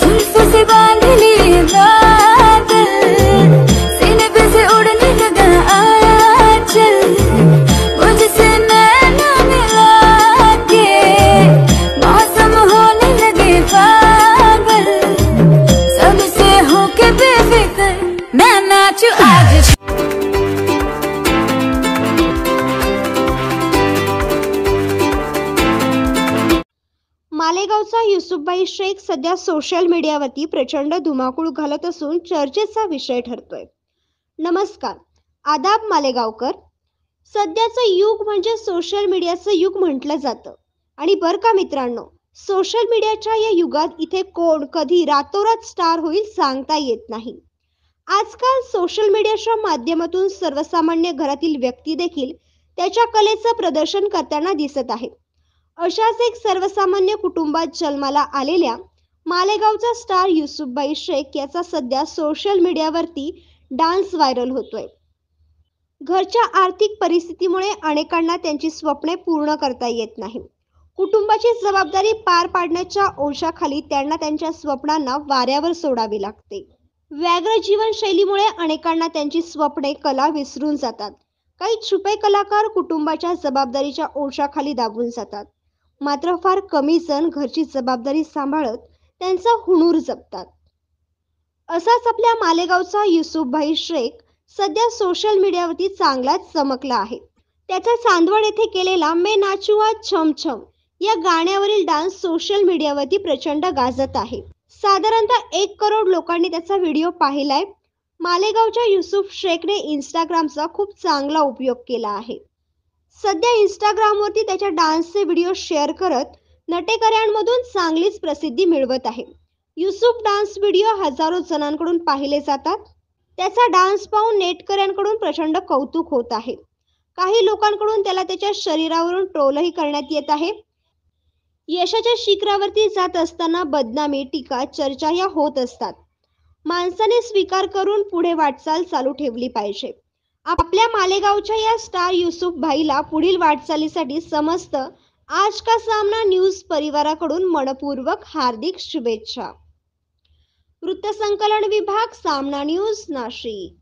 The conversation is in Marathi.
Zulfo se मालेगावचा युसुफबाई शेख सध्या सोशल मीडियावरती प्रचंड धुमाकूळ घालत असून चर्चेचा विषय ठरतोय नमस्कार आदाब मालेगावकर सध्याचं युग म्हणजे सोशल मीडियाचं युग म्हटलं जातं आणि बरं का मित्रांनो सोशल मीडियाच्या या युगात इथे कोण कधी रातोरात स्टार होईल सांगता येत नाही आजकाल सोशल मीडियाच्या माध्यमातून सर्वसामान्य घरातील व्यक्ती देखील त्याच्या कलेचं प्रदर्शन करताना दिसत आहे अशाच एक सर्वसामान्य कुटुंबात जन्माला आलेल्या मालेगावचा स्टार युसुफबाई शेख याचा सध्या सोशल मीडियावरती डान्स व्हायरल होतोय घरच्या आर्थिक परिस्थितीमुळे अनेकांना त्यांची स्वप्ने पूर्ण करता येत नाही कुटुंबाची जबाबदारी पार पाडण्याच्या ओशाखाली त्यांना त्यांच्या स्वप्नांना वाऱ्यावर सोडावी लागते व्याघ्र जीवनशैलीमुळे अनेकांना त्यांची स्वप्ने कला विसरून जातात काही छुपे कलाकार कुटुंबाच्या जबाबदारीच्या ओशाखाली दाबून जातात मात्र फार कमी जण घरची जबाबदारी सांभाळत त्यांचा हुनूर जपतात असाच आपल्या मालेगावचा युसुफभाई शेख सध्या सोशल मीडियावरती चांगलाच चमकला आहे त्याचा चांदवड येथे केलेला मे नाचुआ छम छम या गाण्यावरील डान्स सोशल मीडियावरती प्रचंड गाजत आहे साधारणतः एक करोड लोकांनी त्याचा व्हिडिओ पाहिलाय मालेगावच्या युसुफ शेखने इंस्टाग्रामचा खूप चांगला उपयोग केला आहे सध्या इंस्टाग्रामवरती त्याच्या डान्सचे व्हिडिओ शेअर करत नटेकऱ्यांमधून चांगलीच प्रसिद्धी मिळवत आहे युसुफ डान्स व्हिडिओ हजारो जणांकडून पाहिले जातात त्याचा डान्स पाहून नेटकऱ्यांकडून प्रचंड कौतुक होत आहे काही लोकांकडून त्याला त्याच्या शरीरावरून ट्रोलही करण्यात येत आहे यशाच्या शिखरावरती जात असताना बदनामी टीका चर्चा या होत असतात माणसाने स्वीकार करून पुढे वाटचाल चालू ठेवली पाहिजे आपल्या मालेगावच्या या स्टार युसुफ भाईला पुढील वाटचालीसाठी समस्त आज का सामना न्यूज परिवाराकडून मनपूर्वक हार्दिक शुभेच्छा वृत्तसंकलन विभाग सामना न्यूज नाशिक